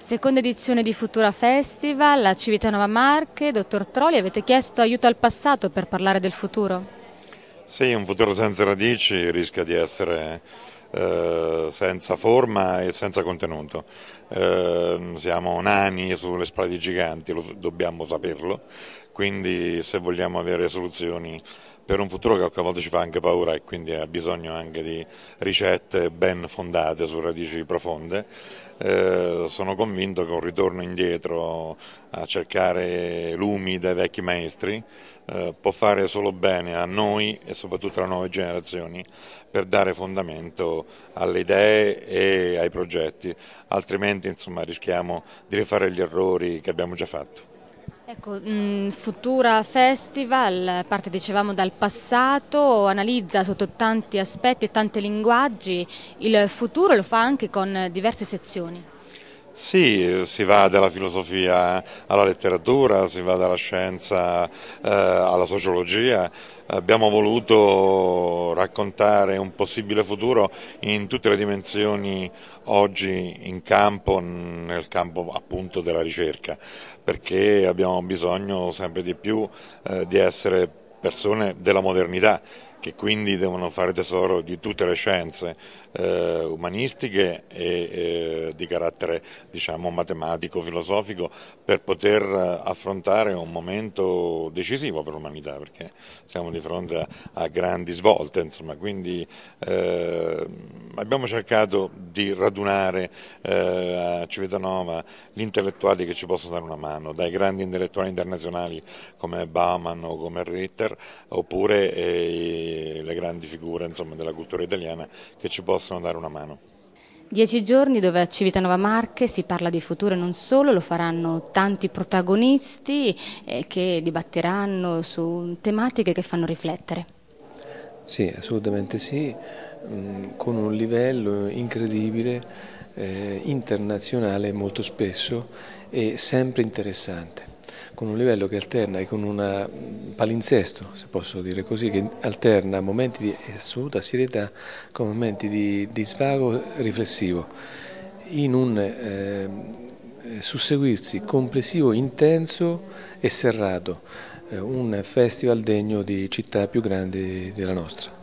Seconda edizione di Futura Festival, a Civitanova Marche, dottor Trolli, avete chiesto aiuto al passato per parlare del futuro? Sì, un futuro senza radici rischia di essere eh, senza forma e senza contenuto. Eh, siamo nani sulle spalle di giganti, dobbiamo saperlo, quindi se vogliamo avere soluzioni per un futuro che qualche volta ci fa anche paura e quindi ha bisogno anche di ricette ben fondate su radici profonde. Eh, sono convinto che un ritorno indietro a cercare lumi dai vecchi maestri eh, può fare solo bene a noi e soprattutto alle nuove generazioni per dare fondamento alle idee e ai progetti, altrimenti insomma, rischiamo di rifare gli errori che abbiamo già fatto. Ecco, mh, mm, Futura Festival parte, dicevamo, dal passato, analizza sotto tanti aspetti e tanti linguaggi il futuro e lo fa anche con diverse sezioni. Sì, si va dalla filosofia alla letteratura, si va dalla scienza eh, alla sociologia. Abbiamo voluto raccontare un possibile futuro in tutte le dimensioni oggi in campo, nel campo appunto della ricerca, perché abbiamo bisogno sempre di più eh, di essere persone della modernità che quindi devono fare tesoro di tutte le scienze eh, umanistiche e eh, di carattere diciamo, matematico, filosofico, per poter eh, affrontare un momento decisivo per l'umanità, perché siamo di fronte a, a grandi svolte. Insomma. Quindi eh, abbiamo cercato di radunare eh, a Civitanova gli intellettuali che ci possono dare una mano, dai grandi intellettuali internazionali come Bauman o come Ritter, oppure eh, le grandi figure insomma, della cultura italiana che ci possono dare una mano. Dieci giorni dove a Civitanova Marche si parla di futuro e non solo, lo faranno tanti protagonisti eh, che dibatteranno su tematiche che fanno riflettere. Sì, assolutamente sì, mm, con un livello incredibile, eh, internazionale molto spesso e sempre interessante con un livello che alterna e con un mm, palinsesto, se posso dire così, che alterna momenti di assoluta serietà con momenti di, di svago riflessivo, in un ehm, eh, susseguirsi complessivo, intenso e serrato, eh, un festival degno di città più grandi della nostra.